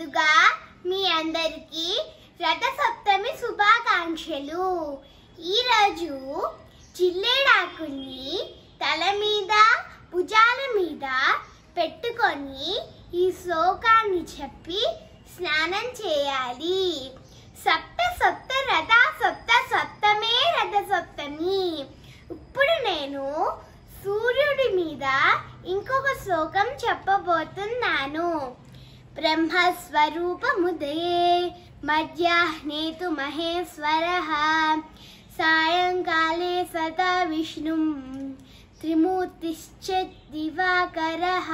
ముందుగా మీ అందరికీ రథసప్తమి శుభాకాంక్షలు ఈరోజు చిల్లేడాకుల్ని తల మీద భుజాల మీద పెట్టుకొని ఈ శ్లోకాన్ని చెప్పి స్నానం చేయాలి సప్త సప్త రథ సప్త సప్తమే రథ సప్తమి ఇప్పుడు నేను సూర్యుడి మీద ఇంకొక శ్లోకం చెప్పబోతున్నాను ब्रह्मस्वरूपमुदये मध्याह्ने तु महेश्वरः सायङ्काले सदा विष्णुं त्रिमूर्तिश्च दिवाकरः